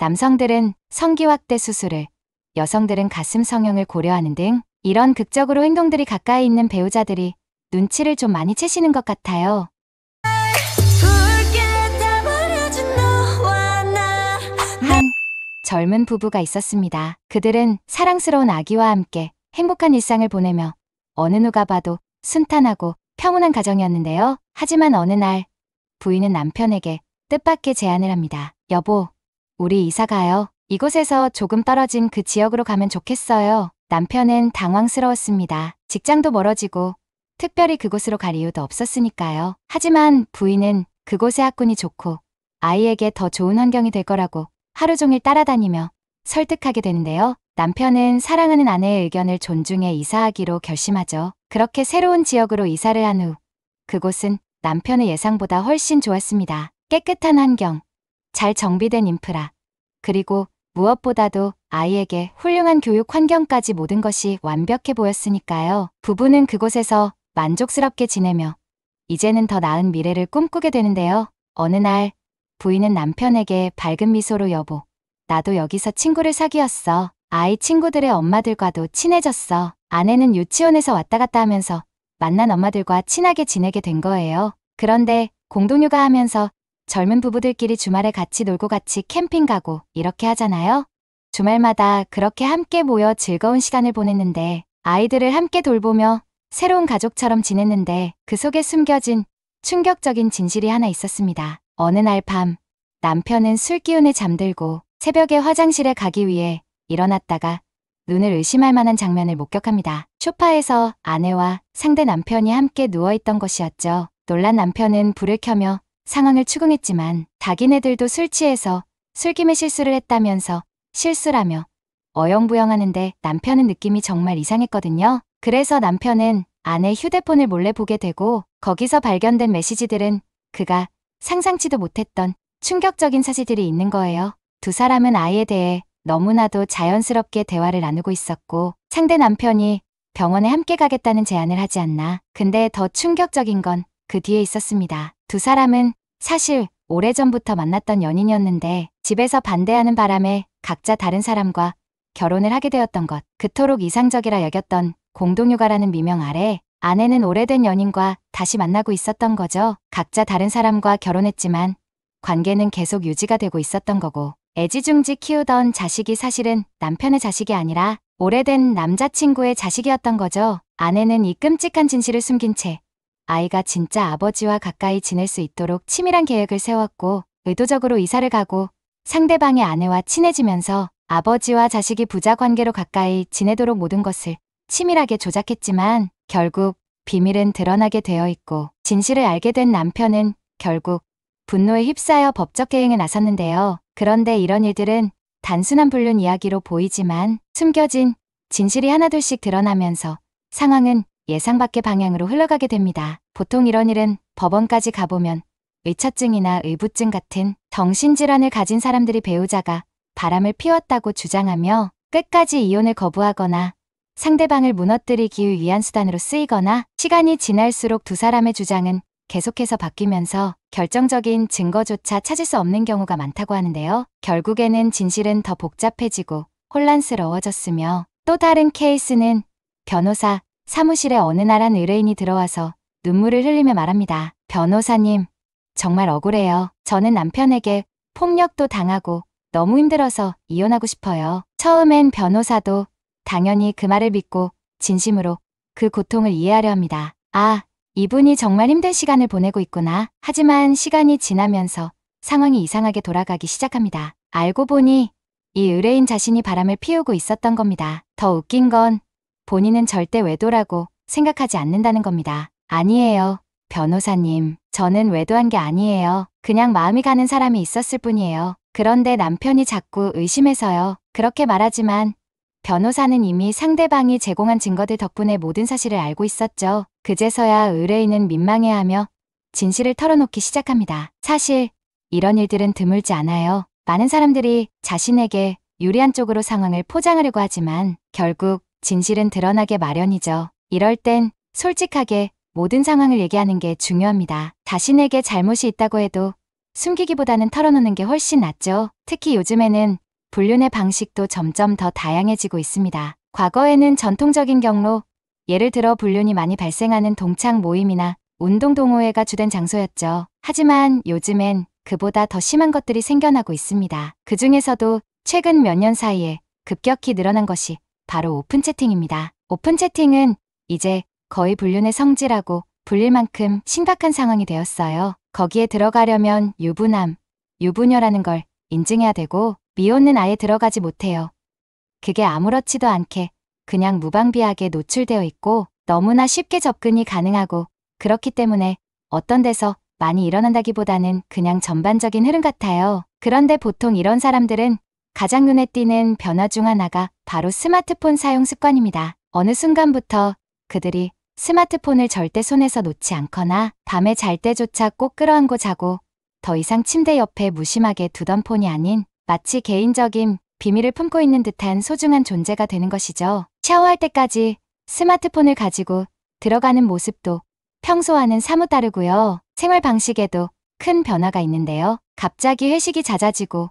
남성들은 성기 확대 수술을, 여성들은 가슴 성형을 고려하는 등 이런 극적으로 행동들이 가까이 있는 배우자들이 눈치를 좀 많이 채시는 것 같아요. 한 젊은 부부가 있었습니다. 그들은 사랑스러운 아기와 함께 행복한 일상을 보내며 어느 누가 봐도 순탄하고 평온한 가정이었는데요. 하지만 어느 날 부인은 남편에게 뜻밖의 제안을 합니다. 여보, 우리 이사 가요. 이곳에서 조금 떨어진 그 지역으로 가면 좋겠어요. 남편은 당황스러웠습니다. 직장도 멀어지고 특별히 그곳으로 갈 이유도 없었으니까요. 하지만 부인은 그곳의 학군이 좋고 아이에게 더 좋은 환경이 될 거라고 하루 종일 따라다니며 설득하게 되는데요. 남편은 사랑하는 아내의 의견을 존중해 이사하기로 결심하죠. 그렇게 새로운 지역으로 이사를 한 후 그곳은 남편의 예상보다 훨씬 좋았습니다. 깨끗한 환경, 잘 정비된 인프라, 그리고 무엇보다도 아이에게 훌륭한 교육 환경까지 모든 것이 완벽해 보였으니까요. 부부는 그곳에서 만족스럽게 지내며 이제는 더 나은 미래를 꿈꾸게 되는데요. 어느 날 부인은 남편에게 밝은 미소로 여보, 나도 여기서 친구를 사귀었어. 아이 친구들의 엄마들과도 친해졌어. 아내는 유치원에서 왔다 갔다 하면서 만난 엄마들과 친하게 지내게 된 거예요. 그런데 공동육아 하면서 젊은 부부들끼리 주말에 같이 놀고 같이 캠핑 가고 이렇게 하잖아요. 주말마다 그렇게 함께 모여 즐거운 시간을 보냈는데 아이들을 함께 돌보며 새로운 가족처럼 지냈는데 그 속에 숨겨진 충격적인 진실이 하나 있었습니다. 어느 날 밤 남편은 술 기운에 잠들고 새벽에 화장실에 가기 위해 일어났다가 눈을 의심할 만한 장면을 목격합니다. 쇼파에서 아내와 상대 남편이 함께 누워있던 것이었죠. 놀란 남편은 불을 켜며 상황을 추궁했지만 자기네들도 술 취해서 술김에 실수를 했다면서 실수라며 어영부영하는데 남편은 느낌이 정말 이상했거든요. 그래서 남편은 아내 휴대폰을 몰래 보게 되고 거기서 발견된 메시지들은 그가 상상치도 못했던 충격적인 사실들이 있는 거예요. 두 사람은 아이에 대해 너무나도 자연스럽게 대화를 나누고 있었고 상대 남편이 병원에 함께 가겠다는 제안을 하지 않나. 근데 더 충격적인 건그 뒤에 있었습니다. 두 사람은 사실 오래전부터 만났던 연인이었는데 집에서 반대하는 바람에 각자 다른 사람과 결혼을 하게 되었던 것. 그토록 이상적이라 여겼던 공동육아라는 미명 아래 아내는 오래된 연인과 다시 만나고 있었던 거죠. 각자 다른 사람과 결혼했지만 관계는 계속 유지가 되고 있었던 거고 애지중지 키우던 자식이 사실은 남편의 자식이 아니라 오래된 남자친구의 자식이었던 거죠. 아내는 이 끔찍한 진실을 숨긴 채 아이가 진짜 아버지와 가까이 지낼 수 있도록 치밀한 계획을 세웠고 의도적으로 이사를 가고 상대방의 아내와 친해지면서 아버지와 자식이 부자 관계로 가까이 지내도록 모든 것을 치밀하게 조작했지만 결국 비밀은 드러나게 되어 있고 진실을 알게 된 남편은 결국 분노에 휩싸여 법적 대응에 나섰는데요. 그런데 이런 일들은 단순한 불륜 이야기로 보이지만 숨겨진 진실이 하나둘씩 드러나면서 상황은 예상 밖의 방향으로 흘러가게 됩니다. 보통 이런 일은 법원까지 가보면 의처증이나 의부증 같은 정신질환을 가진 사람들이 배우자가 바람을 피웠다고 주장하며 끝까지 이혼을 거부하거나 상대방을 무너뜨리기 위한 수단으로 쓰이거나 시간이 지날수록 두 사람의 주장은 계속해서 바뀌면서 결정적인 증거조차 찾을 수 없는 경우가 많다고 하는데요. 결국에는 진실은 더 복잡해지고 혼란스러워졌으며 또 다른 케이스는 변호사, 사무실에 어느 나란 의뢰인이 들어와서 눈물을 흘리며 말합니다. 변호사님, 정말 억울해요. 저는 남편에게 폭력도 당하고 너무 힘들어서 이혼하고 싶어요. 처음엔 변호사도 당연히 그 말을 믿고 진심으로 그 고통을 이해하려 합니다. 아, 이분이 정말 힘든 시간을 보내고 있구나. 하지만 시간이 지나면서 상황이 이상하게 돌아가기 시작합니다. 알고 보니 이 의뢰인 자신이 바람을 피우고 있었던 겁니다. 더 웃긴 건 본인은 절대 외도라고 생각하지 않는다는 겁니다. 아니에요. 변호사님, 저는 외도한 게 아니에요. 그냥 마음이 가는 사람이 있었을 뿐이에요. 그런데 남편이 자꾸 의심해서요. 그렇게 말하지만 변호사는 이미 상대방이 제공한 증거들 덕분에 모든 사실을 알고 있었죠. 그제서야 의뢰인은 민망해하며 진실을 털어놓기 시작합니다. 사실 이런 일들은 드물지 않아요. 많은 사람들이 자신에게 유리한 쪽으로 상황을 포장하려고 하지만 결국 진실은 드러나게 마련이죠. 이럴 땐 솔직하게 모든 상황을 얘기하는 게 중요합니다. 자신에게 잘못이 있다고 해도 숨기기보다는 털어놓는 게 훨씬 낫죠. 특히 요즘에는 불륜의 방식도 점점 더 다양해지고 있습니다. 과거에는 전통적인 경로, 예를 들어 불륜이 많이 발생하는 동창 모임이나 운동 동호회가 주된 장소였죠. 하지만 요즘엔 그보다 더 심한 것들이 생겨나고 있습니다. 그 중에서도 최근 몇 년 사이에 급격히 늘어난 것이 바로 오픈 채팅입니다. 오픈 채팅은 이제 거의 불륜의 성지라고 불릴 만큼 심각한 상황이 되었어요. 거기에 들어가려면 유부남, 유부녀라는 걸 인증해야 되고 미혼은 아예 들어가지 못해요. 그게 아무렇지도 않게 그냥 무방비하게 노출되어 있고 너무나 쉽게 접근이 가능하고 그렇기 때문에 어떤 데서 많이 일어난다기보다는 그냥 전반적인 흐름 같아요. 그런데 보통 이런 사람들은 가장 눈에 띄는 변화 중 하나가 바로 스마트폰 사용 습관입니다. 어느 순간부터 그들이 스마트폰을 절대 손에서 놓지 않거나 밤에 잘 때조차 꼭 끌어안고 자고 더 이상 침대 옆에 무심하게 두던 폰이 아닌 마치 개인적인 비밀을 품고 있는 듯한 소중한 존재가 되는 것이죠. 샤워할 때까지 스마트폰을 가지고 들어가는 모습도 평소와는 사뭇 다르고요. 생활 방식에도 큰 변화가 있는데요. 갑자기 회식이 잦아지고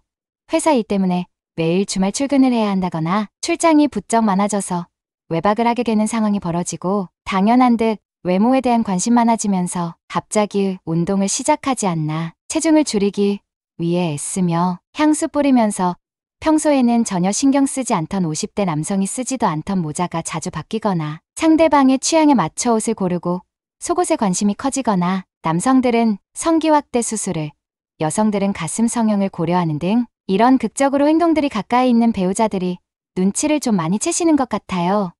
회사 일 때문에 매일 주말 출근을 해야 한다거나 출장이 부쩍 많아져서 외박을 하게 되는 상황이 벌어지고 당연한 듯 외모에 대한 관심 많아지면서 갑자기 운동을 시작하지 않나 체중을 줄이기 위해 애쓰며 향수 뿌리면서 평소에는 전혀 신경 쓰지 않던 50대 남성이 쓰지도 않던 모자가 자주 바뀌거나 상대방의 취향에 맞춰 옷을 고르고 속옷에 관심이 커지거나 남성들은 성기확대 수술을, 여성들은 가슴 성형을 고려하는 등 이런 극적으로 행동들이 가까이 있는 배우자들이 눈치를 좀 많이 채시는 것 같아요.